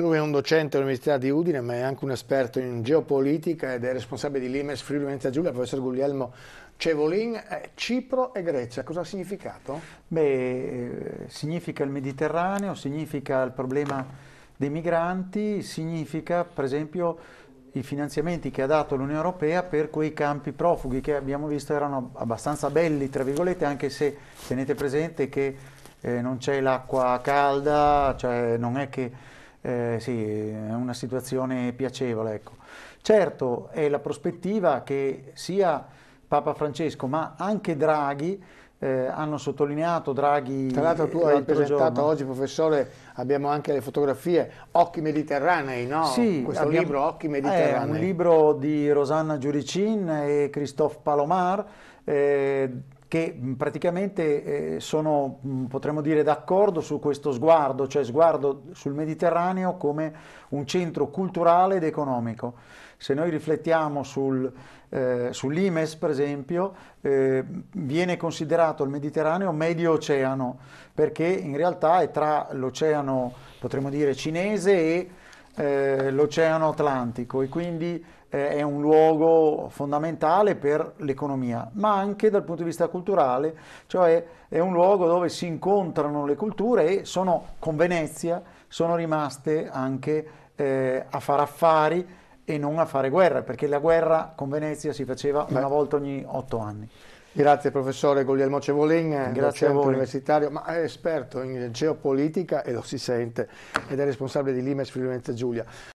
Lui è un docente all'Università di Udine, ma è anche un esperto in geopolitica ed è responsabile di Limes Friuli Venezia Giulia, il professor Guglielmo Cevolin. Eh, Cipro e Grecia, cosa ha significato? Beh, eh, significa il Mediterraneo, significa il problema dei migranti, significa per esempio i finanziamenti che ha dato l'Unione Europea per quei campi profughi che abbiamo visto erano abbastanza belli, tra virgolette, anche se tenete presente che eh, non c'è l'acqua calda, cioè non è che eh, sì, è una situazione piacevole. Ecco. Certo è la prospettiva che sia Papa Francesco ma anche Draghi eh, hanno sottolineato Draghi. Tra l'altro tu hai presentato giorno. oggi, professore, abbiamo anche le fotografie Occhi Mediterranei, no? Sì, questo abbiamo, libro Occhi eh, Mediterranei. È un libro di Rosanna Giuricin e Christophe Palomar. Eh, che praticamente eh, sono, potremmo dire, d'accordo su questo sguardo, cioè sguardo sul Mediterraneo come un centro culturale ed economico. Se noi riflettiamo sul, eh, sull'IMES, per esempio, eh, viene considerato il Mediterraneo medio oceano, perché in realtà è tra l'oceano, potremmo dire, cinese e eh, l'Oceano Atlantico e quindi eh, è un luogo fondamentale per l'economia, ma anche dal punto di vista culturale, cioè è un luogo dove si incontrano le culture e sono con Venezia, sono rimaste anche eh, a fare affari e non a fare guerra, perché la guerra con Venezia si faceva Beh. una volta ogni otto anni. Grazie professore Guglielmo Cevolin, eh, Grazie docente universitario, ma è esperto in geopolitica e lo si sente ed è responsabile di Limes Friulenza Giulia.